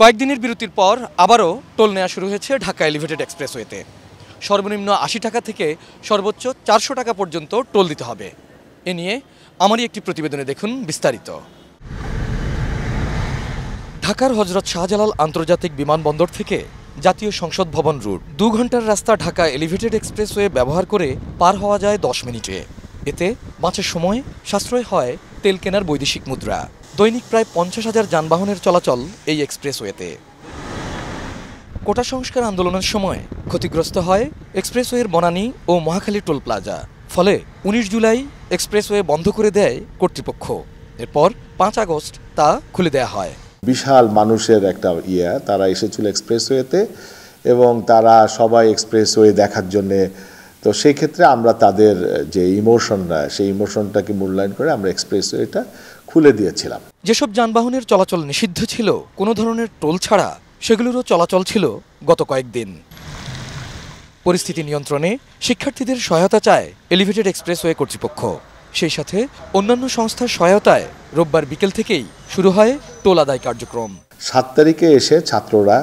কয়েকদিনের বিরতির পর আবারও টোল নেওয়া শুরু হয়েছে ঢাকা এলিভেটেড এক্সপ্রেসওয়েতে সর্বনিম্ন আশি টাকা থেকে সর্বোচ্চ চারশো টাকা পর্যন্ত টোল দিতে হবে এ নিয়ে আমারই একটি প্রতিবেদনে দেখুন বিস্তারিত ঢাকার হজরত শাহজালাল আন্তর্জাতিক বিমানবন্দর থেকে জাতীয় সংসদ ভবন রুট দু ঘন্টার রাস্তা ঢাকা এলিভেটেড এক্সপ্রেসওয়ে ব্যবহার করে পার হওয়া যায় দশ মিনিটে এতে বাঁচার সময় সাশ্রয় হয় তেল কেনার বৈদেশিক মুদ্রা দৈনিক প্রায় পঞ্চাশ হাজার যানবাহনের চলাচল এই এক্সপ্রেসওয়েতে কোটা সংস্কার আন্দোলনের সময় ক্ষতিগ্রস্ত হয় এক্সপ্রেসওয়ের বনানী ও মহাখালী টোল প্লাজা ফলে ১৯ জুলাই এক্সপ্রেসওয়ে বন্ধ করে দেয় কর্তৃপক্ষ এরপর পাঁচ আগস্ট তা খুলে দেয়া হয় বিশাল মানুষের একটা ইয়া তারা এসেছিল এক্সপ্রেসওয়েতে এবং তারা সবাই এক্সপ্রেসওয়ে দেখার জন্যে তো সেই ক্ষেত্রে আমরা তাদের যে ইমোশন সেই ইমোশনটাকে মূল্যায়ন করে আমরা এক্সপ্রেসওয়েটা খুলে দিয়েছিলাম যেসব যানবাহনের চলাচল নিষিদ্ধ ছিল কোনো ধরনের টোল ছাড়া সেগুলোরও চলাচল ছিল গত কয়েকদিন পরিস্থিতি নিয়ন্ত্রণে শিক্ষার্থীদের সহায়তা চায় এলিভেটেড এক্সপ্রেসওয়ে কর্তৃপক্ষ সেই সাথে অন্যান্য সংস্থার সহায়তায় রোববার বিকেল থেকেই শুরু হয় টোল আদায় কার্যক্রম সাত তারিখে এসে ছাত্ররা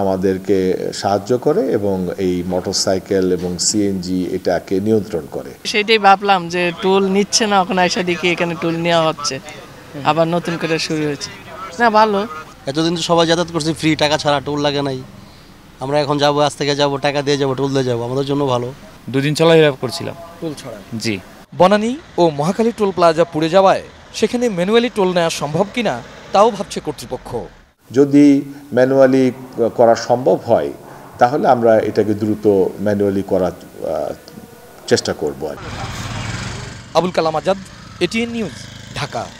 আমাদেরকে সাহায্য করে এবং এই মোটরসাইকেল এবং সিএনজি এটাকে নিয়ন্ত্রণ করে সেটাই ভাবলাম যে টুল নিচ্ছে না ওখানে এসে দেখি এখানে টুল নেওয়া হচ্ছে আবার নতুন করে শুরু হয়েছে না ভালো এতদিন তো সবাই যাতায়াত করছি ফ্রি টাকা ছাড়া টুল লাগে নাই আমরা এখন যাবো আজ থেকে যাবো টাকা দিয়ে যাবো টুল দিয়ে যাবো আমাদের জন্য ভালো দুদিন চলাই করছিলাম টুল ছাড়া জি বনানী ও মহাকালী টোল প্লাজা পুড়ে যাওয়ায় সেখানে ম্যানুয়ালি টোল নেওয়া সম্ভব কিনা তাও ভাবছে কর্তৃপক্ষ যদি ম্যানুয়ালি করা সম্ভব হয় তাহলে আমরা এটাকে দ্রুত ম্যানুয়ালি করার চেষ্টা করব আবুল কালাম আজাদ এটিএন নিউজ ঢাকা